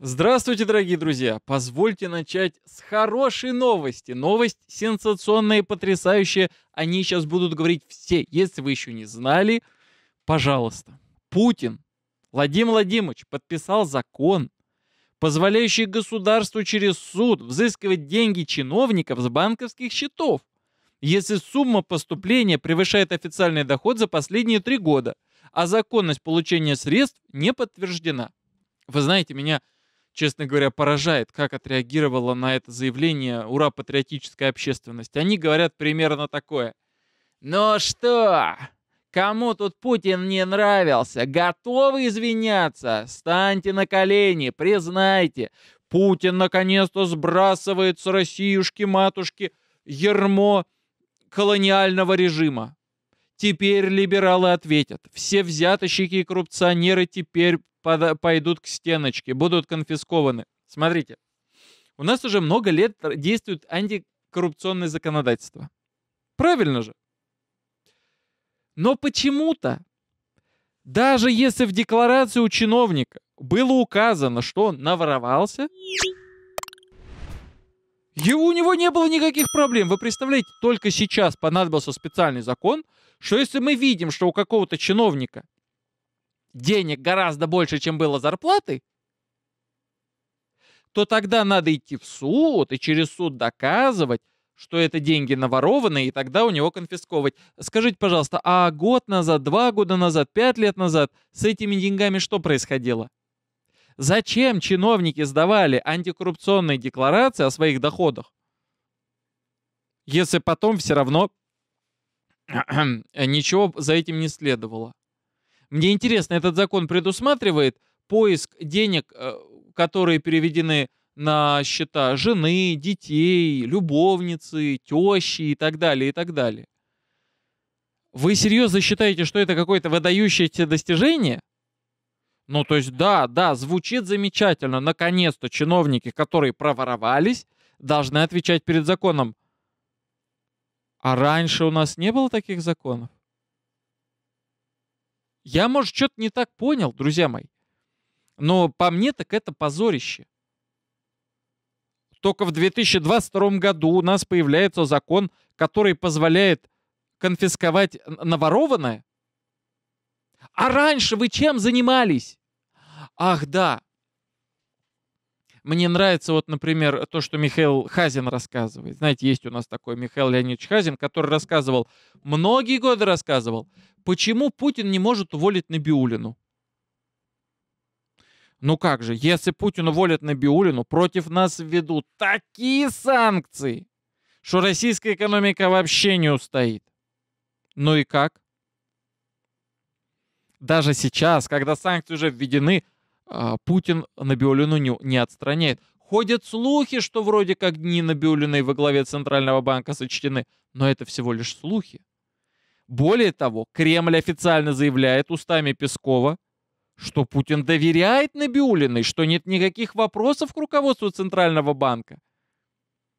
Здравствуйте, дорогие друзья! Позвольте начать с хорошей новости. Новость сенсационная и потрясающая. Они сейчас будут говорить все. Если вы еще не знали, пожалуйста. Путин, Владимир Владимирович, подписал закон, позволяющий государству через суд взыскивать деньги чиновников с банковских счетов, если сумма поступления превышает официальный доход за последние три года, а законность получения средств не подтверждена. Вы знаете, меня Честно говоря, поражает, как отреагировала на это заявление «Ура, патриотическая общественность». Они говорят примерно такое. «Ну что, кому тут Путин не нравился? Готовы извиняться? Станьте на колени, признайте. Путин наконец-то сбрасывает с Россиюшки-матушки ермо колониального режима. Теперь либералы ответят. Все взятощики и коррупционеры теперь под, пойдут к стеночке, будут конфискованы. Смотрите, у нас уже много лет действует антикоррупционное законодательство. Правильно же? Но почему-то, даже если в декларации у чиновника было указано, что он наворовался, его, у него не было никаких проблем. Вы представляете, только сейчас понадобился специальный закон, что если мы видим, что у какого-то чиновника денег гораздо больше, чем было зарплаты, то тогда надо идти в суд и через суд доказывать, что это деньги наворованы, и тогда у него конфисковывать. Скажите, пожалуйста, а год назад, два года назад, пять лет назад с этими деньгами что происходило? Зачем чиновники сдавали антикоррупционные декларации о своих доходах? Если потом все равно ничего за этим не следовало. Мне интересно, этот закон предусматривает поиск денег, э, которые переведены на счета жены, детей, любовницы, тещи и так далее, и так далее. Вы серьезно считаете, что это какое-то выдающееся достижение? Ну, то есть, да, да, звучит замечательно. Наконец-то чиновники, которые проворовались, должны отвечать перед законом. А раньше у нас не было таких законов? Я, может, что-то не так понял, друзья мои. Но по мне так это позорище. Только в 2022 году у нас появляется закон, который позволяет конфисковать наворованное. А раньше вы чем занимались? Ах да, мне нравится вот, например, то, что Михаил Хазин рассказывает. Знаете, есть у нас такой Михаил Леонидович Хазин, который рассказывал, многие годы рассказывал, почему Путин не может уволить Набиулину. Ну как же, если Путин уволит Набиулину, против нас введут такие санкции, что российская экономика вообще не устоит. Ну и как? Даже сейчас, когда санкции уже введены, а, Путин Набиулину не, не отстраняет. Ходят слухи, что вроде как дни Набиулиной во главе Центрального банка сочтены, но это всего лишь слухи. Более того, Кремль официально заявляет устами Пескова, что Путин доверяет Набиулиной, что нет никаких вопросов к руководству Центрального банка.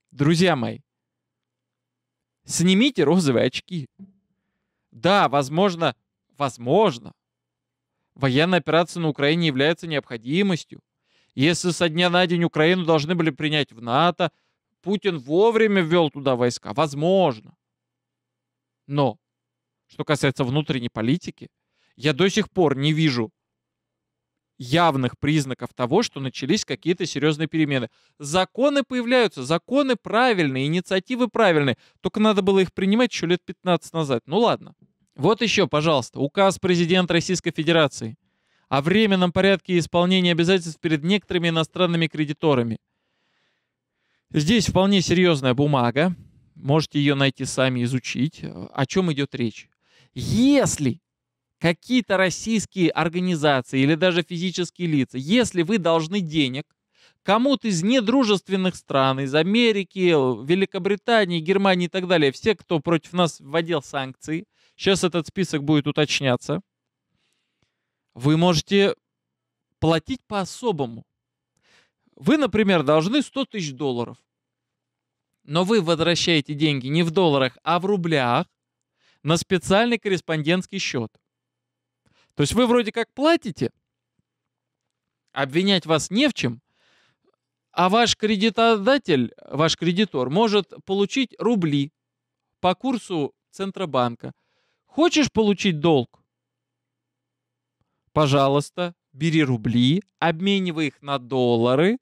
Друзья мои, снимите розовые очки. Да, возможно, возможно, Военная операция на Украине является необходимостью. Если со дня на день Украину должны были принять в НАТО, Путин вовремя ввел туда войска. Возможно. Но, что касается внутренней политики, я до сих пор не вижу явных признаков того, что начались какие-то серьезные перемены. Законы появляются, законы правильные, инициативы правильные. Только надо было их принимать еще лет 15 назад. Ну ладно. Вот еще, пожалуйста, указ президента Российской Федерации о временном порядке исполнения обязательств перед некоторыми иностранными кредиторами. Здесь вполне серьезная бумага, можете ее найти сами, изучить, о чем идет речь. Если какие-то российские организации или даже физические лица, если вы должны денег кому-то из недружественных стран, из Америки, Великобритании, Германии и так далее, все, кто против нас вводил санкции – Сейчас этот список будет уточняться. Вы можете платить по-особому. Вы, например, должны 100 тысяч долларов. Но вы возвращаете деньги не в долларах, а в рублях на специальный корреспондентский счет. То есть вы вроде как платите, обвинять вас не в чем, а ваш кредитодатель, ваш кредитор может получить рубли по курсу Центробанка – Хочешь получить долг? Пожалуйста, бери рубли, обменивай их на доллары.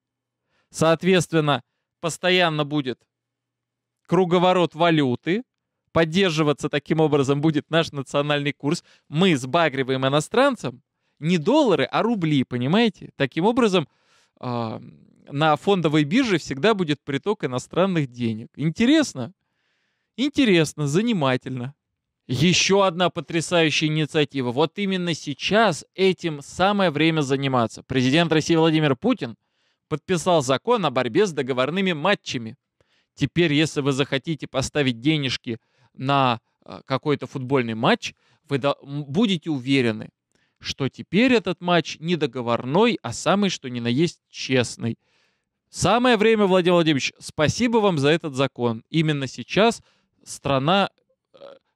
Соответственно, постоянно будет круговорот валюты, поддерживаться таким образом будет наш национальный курс. Мы сбагриваем иностранцам не доллары, а рубли, понимаете? Таким образом, а, на фондовой бирже всегда будет приток иностранных денег. Интересно? Интересно, занимательно. Еще одна потрясающая инициатива. Вот именно сейчас этим самое время заниматься. Президент России Владимир Путин подписал закон о борьбе с договорными матчами. Теперь, если вы захотите поставить денежки на э, какой-то футбольный матч, вы будете уверены, что теперь этот матч не договорной, а самый, что ни на есть, честный. Самое время, Владимир Владимирович, спасибо вам за этот закон. Именно сейчас страна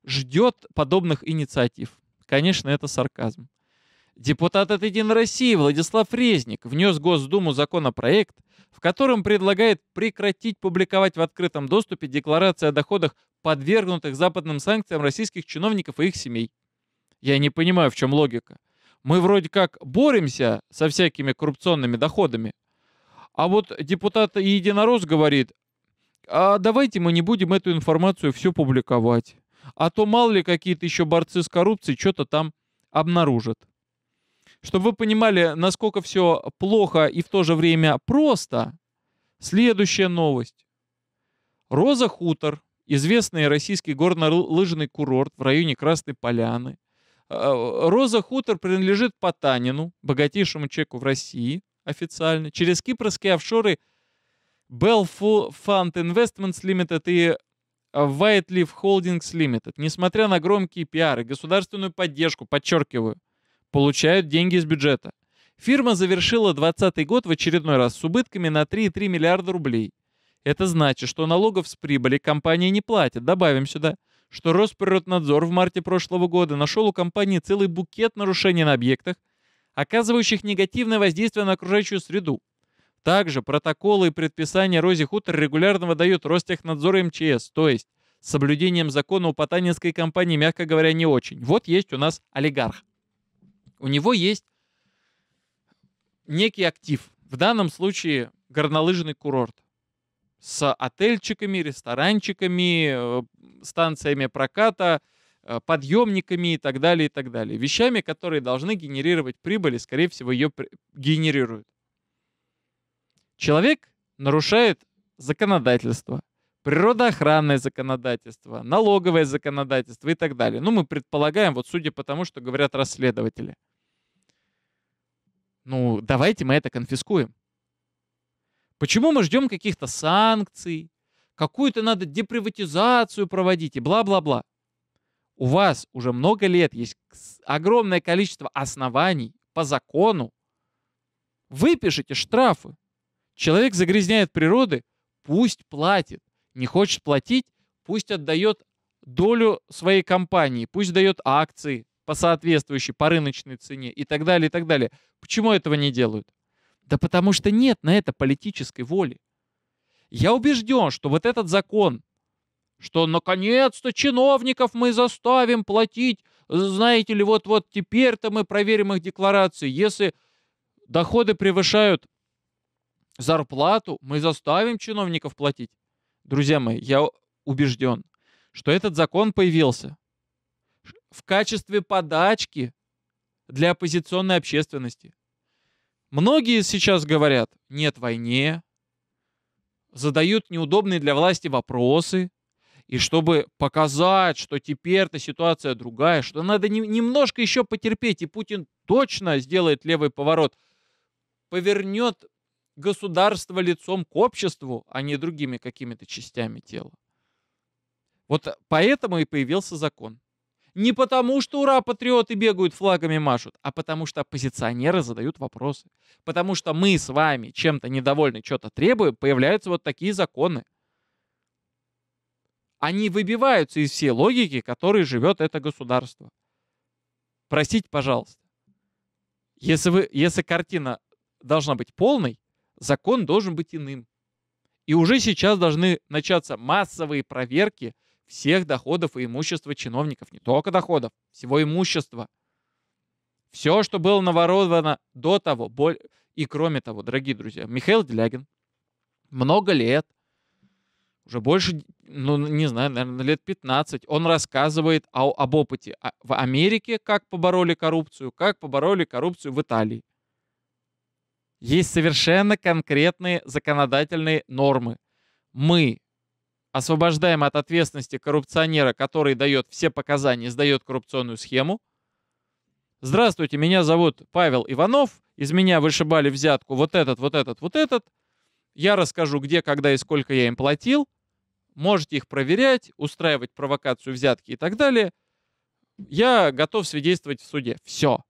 ждет подобных инициатив. Конечно, это сарказм. Депутат от «Единой России» Владислав Резник внес в Госдуму законопроект, в котором предлагает прекратить публиковать в открытом доступе декларации о доходах, подвергнутых западным санкциям российских чиновников и их семей. Я не понимаю, в чем логика. Мы вроде как боремся со всякими коррупционными доходами, а вот депутат Единорос говорит, а давайте мы не будем эту информацию всю публиковать. А то мало ли какие-то еще борцы с коррупцией что-то там обнаружат. Чтобы вы понимали, насколько все плохо и в то же время просто, следующая новость. Роза Хутор, известный российский горно-лыжный курорт в районе Красной Поляны. А, Роза Хутор принадлежит Потанину, богатейшему человеку в России официально, через кипрские офшоры Belfont Investments Limited и а, Whiteleaf Holdings Limited, несмотря на громкие пиары, государственную поддержку, подчеркиваю, получают деньги из бюджета. Фирма завершила 2020 год в очередной раз с убытками на 3,3 миллиарда рублей. Это значит, что налогов с прибыли компания не платит. Добавим сюда, что Росприроднадзор в марте прошлого года нашел у компании целый букет нарушений на объектах, оказывающих негативное воздействие на окружающую среду, также протоколы и предписания Рози Хутор регулярно выдают Ростехнадзор и МЧС, то есть с соблюдением закона у потанинской компании, мягко говоря, не очень. Вот есть у нас олигарх. У него есть некий актив, в данном случае горнолыжный курорт с отельчиками, ресторанчиками, э, станциями проката, э, подъемниками и так далее, и так далее. Вещами, которые должны генерировать прибыль и, скорее всего, ее генерируют. Человек нарушает законодательство, природоохранное законодательство, налоговое законодательство и так далее. Ну, мы предполагаем, вот судя по тому, что говорят расследователи. Ну, давайте мы это конфискуем. Почему мы ждем каких-то санкций, какую-то надо деприватизацию проводить и бла-бла-бла? У вас уже много лет есть огромное количество оснований по закону. Выпишите штрафы. Человек загрязняет природы, пусть платит. Не хочет платить, пусть отдает долю своей компании, пусть дает акции по соответствующей, по рыночной цене и так далее, и так далее. Почему этого не делают? Да потому что нет на это политической воли. Я убежден, что вот этот закон, что наконец-то чиновников мы заставим платить, знаете ли, вот-вот теперь-то мы проверим их декларации, если доходы превышают зарплату мы заставим чиновников платить. Друзья мои, я убежден, что этот закон появился в качестве подачки для оппозиционной общественности. Многие сейчас говорят, нет войне, задают неудобные для власти вопросы, и чтобы показать, что теперь-то ситуация другая, что надо не, немножко еще потерпеть, и Путин точно сделает левый поворот, повернет государство лицом к обществу, а не другими какими-то частями тела. Вот поэтому и появился закон. Не потому, что ура, патриоты бегают, флагами машут, а потому что оппозиционеры задают вопросы. Потому что мы с вами чем-то недовольны, что-то требуем, появляются вот такие законы. Они выбиваются из всей логики, которой живет это государство. Простите, пожалуйста. Если, вы, если картина должна быть полной, закон должен быть иным. И уже сейчас должны начаться массовые проверки всех доходов и имущества чиновников. Не только доходов, всего имущества. Все, что было наворовано до того, боль... и кроме того, дорогие друзья, Михаил Делягин много лет, уже больше, ну, не знаю, наверное, лет 15, он рассказывает о, об опыте а, в Америке, как побороли коррупцию, как побороли коррупцию в Италии есть совершенно конкретные законодательные нормы. Мы освобождаем от ответственности коррупционера, который дает все показания, сдает коррупционную схему. Здравствуйте, меня зовут Павел Иванов, из меня вышибали взятку вот этот, вот этот, вот этот. Я расскажу, где, когда и сколько я им платил. Можете их проверять, устраивать провокацию взятки и так далее. Я готов свидетельствовать в суде. Все.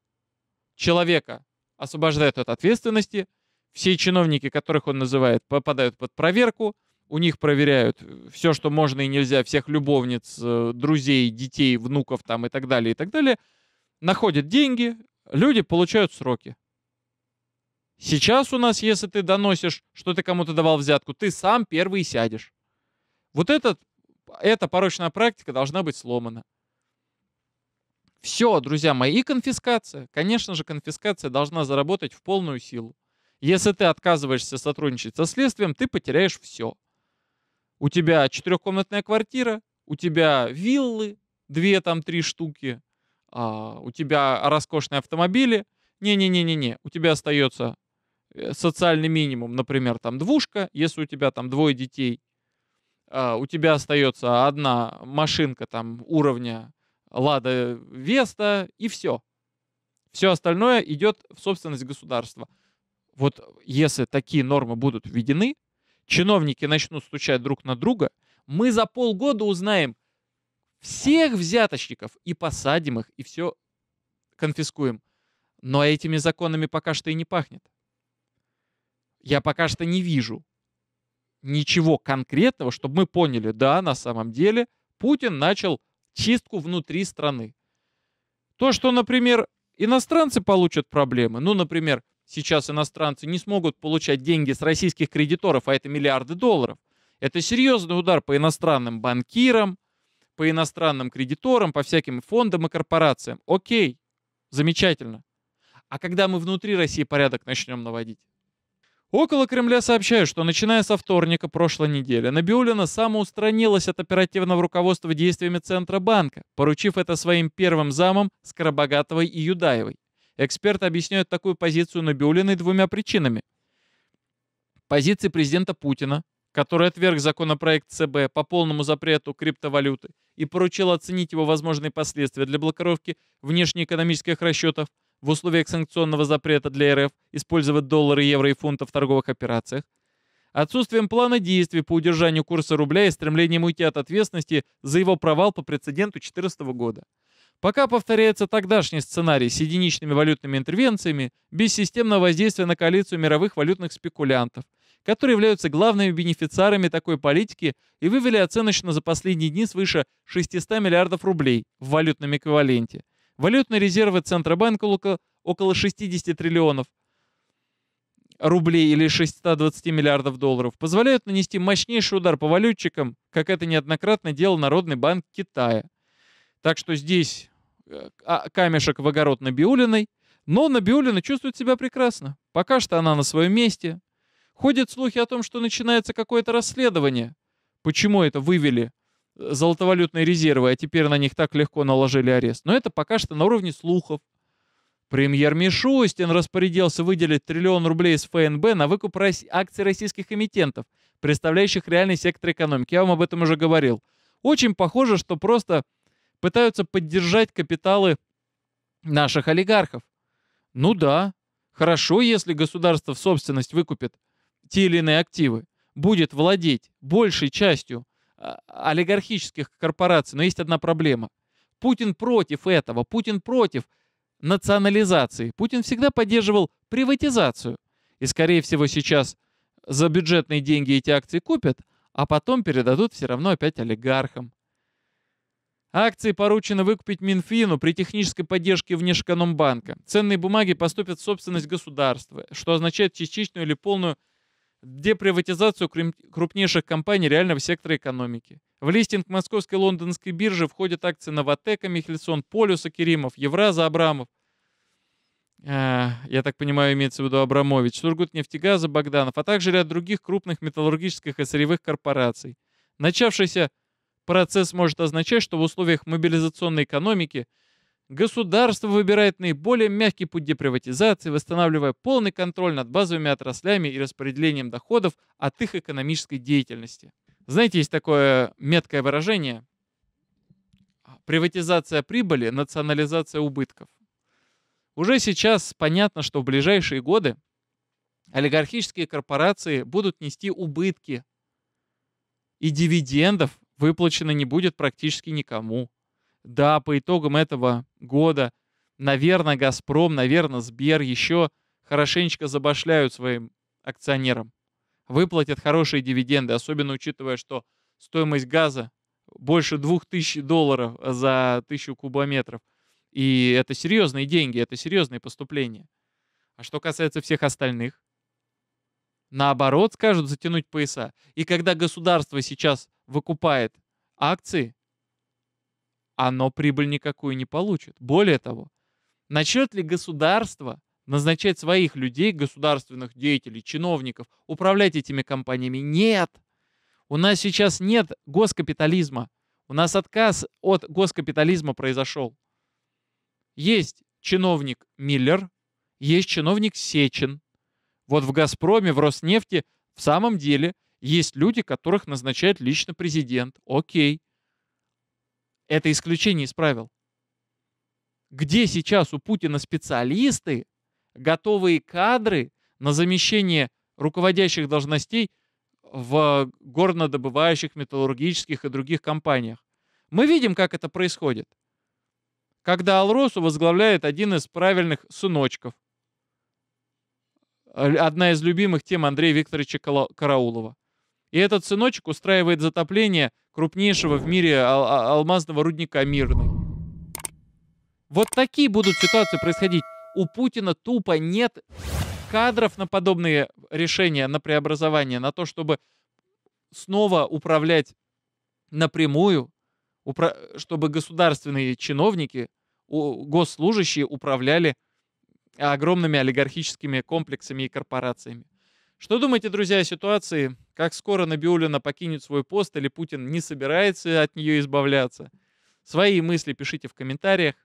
Человека освобождают от ответственности. Все чиновники, которых он называет, попадают под проверку. У них проверяют э, все, что можно и нельзя, всех любовниц, э, друзей, детей, внуков там и так далее, и так далее. Находят деньги, люди получают сроки. Сейчас у нас, если ты доносишь, что ты кому-то давал взятку, ты сам первый сядешь. Вот этот, эта порочная практика должна быть сломана. Все, друзья мои, и конфискация. Конечно же, конфискация должна заработать в полную силу. Если ты отказываешься сотрудничать со следствием, ты потеряешь все. У тебя четырехкомнатная квартира, у тебя виллы, две там три штуки, а, у тебя роскошные автомобили. Не-не-не-не-не, у тебя остается э, социальный минимум, например, там двушка, если у тебя там двое детей, а, у тебя остается одна машинка там уровня Лада Веста и все. Все остальное идет в собственность государства. Вот если такие нормы будут введены, чиновники начнут стучать друг на друга, мы за полгода узнаем всех взяточников и посадим их, и все конфискуем. Но этими законами пока что и не пахнет. Я пока что не вижу ничего конкретного, чтобы мы поняли, да, на самом деле Путин начал чистку внутри страны. То, что, например, иностранцы получат проблемы, ну, например, сейчас иностранцы не смогут получать деньги с российских кредиторов, а это миллиарды долларов, это серьезный удар по иностранным банкирам, по иностранным кредиторам, по всяким фондам и корпорациям. Окей, замечательно. А когда мы внутри России порядок начнем наводить? Около Кремля сообщают, что начиная со вторника прошлой недели Набиулина самоустранилась от оперативного руководства действиями Центробанка, поручив это своим первым замам Скоробогатовой и Юдаевой. Эксперты объясняют такую позицию Набиулиной двумя причинами. Позиции президента Путина, который отверг законопроект ЦБ по полному запрету криптовалюты и поручил оценить его возможные последствия для блокировки внешнеэкономических расчетов, в условиях санкционного запрета для РФ использовать доллары, евро и фунты в торговых операциях, отсутствием плана действий по удержанию курса рубля и стремлением уйти от ответственности за его провал по прецеденту 2014 года. Пока повторяется тогдашний сценарий с единичными валютными интервенциями, без системного воздействия на коалицию мировых валютных спекулянтов, которые являются главными бенефициарами такой политики и вывели оценочно за последние дни свыше 600 миллиардов рублей в валютном эквиваленте – Валютные резервы Центробанка около 60 триллионов рублей или 620 миллиардов долларов, позволяют нанести мощнейший удар по валютчикам, как это неоднократно делал Народный банк Китая. Так что здесь э, а, камешек в огород Набиулиной, но Набиулина чувствует себя прекрасно. Пока что она на своем месте. Ходят слухи о том, что начинается какое-то расследование. Почему это вывели золотовалютные резервы, а теперь на них так легко наложили арест. Но это пока что на уровне слухов. Премьер Мишустин распорядился выделить триллион рублей с ФНБ на выкуп акций российских эмитентов, представляющих реальный сектор экономики. Я вам об этом уже говорил. Очень похоже, что просто пытаются поддержать капиталы наших олигархов. Ну да, хорошо, если государство в собственность выкупит те или иные активы, будет владеть большей частью а, олигархических корпораций, но есть одна проблема. Путин против этого, Путин против национализации. Путин всегда поддерживал приватизацию. И, скорее всего, сейчас за бюджетные деньги эти акции купят, а потом передадут все равно опять олигархам. Акции поручено выкупить Минфину при технической поддержке Внешэкономбанка. Ценные бумаги поступят в собственность государства, что означает частичную или полную деприватизацию крупнейших компаний реального сектора экономики. В листинг московской и лондонской биржи входят акции Новотека, Михельсон, Полюса, Керимов, Евраза, Абрамов. Э, я так понимаю, имеется в виду Абрамович, Нефтегаза, Богданов, а также ряд других крупных металлургических и сырьевых корпораций. Начавшийся процесс может означать, что в условиях мобилизационной экономики – Государство выбирает наиболее мягкий путь деприватизации, восстанавливая полный контроль над базовыми отраслями и распределением доходов от их экономической деятельности. Знаете, есть такое меткое выражение «приватизация прибыли, национализация убытков». Уже сейчас понятно, что в ближайшие годы олигархические корпорации будут нести убытки, и дивидендов выплачено не будет практически никому. Да, по итогам этого года, наверное, «Газпром», наверное, «Сбер» еще хорошенечко забашляют своим акционерам. Выплатят хорошие дивиденды, особенно учитывая, что стоимость газа больше 2000 долларов э, за 1000 кубометров. И это серьезные деньги, это серьезные поступления. А что касается всех остальных, наоборот, скажут затянуть пояса. И когда государство сейчас выкупает акции, оно прибыль никакую не получит. Более того, начнет ли государство назначать своих людей, государственных деятелей, чиновников, управлять этими компаниями? Нет! У нас сейчас нет госкапитализма. У нас отказ от госкапитализма произошел. Есть чиновник Миллер, есть чиновник Сечин. Вот в «Газпроме», в «Роснефти» в самом деле есть люди, которых назначает лично президент. Окей. Это исключение из правил. Где сейчас у Путина специалисты, готовые кадры на замещение руководящих должностей в горнодобывающих, металлургических и других компаниях? Мы видим, как это происходит. Когда Алросу возглавляет один из правильных сыночков, э, одна из любимых тем Андрея Викторовича Караулова. И этот сыночек устраивает затопление крупнейшего в мире ал а, алмазного рудника Мирный. Вот такие будут ситуации происходить. У Путина тупо нет кадров на подобные решения, на преобразование, на то, чтобы снова управлять напрямую, упра чтобы государственные чиновники, госслужащие управляли огромными олигархическими комплексами и корпорациями. Что думаете, друзья, о ситуации? Как скоро Набиулина покинет свой пост или Путин не собирается от нее избавляться? Свои мысли пишите в комментариях.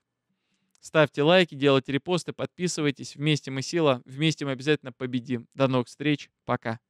Ставьте лайки, делайте репосты, подписывайтесь. Вместе мы сила, вместе мы обязательно победим. До новых встреч, пока.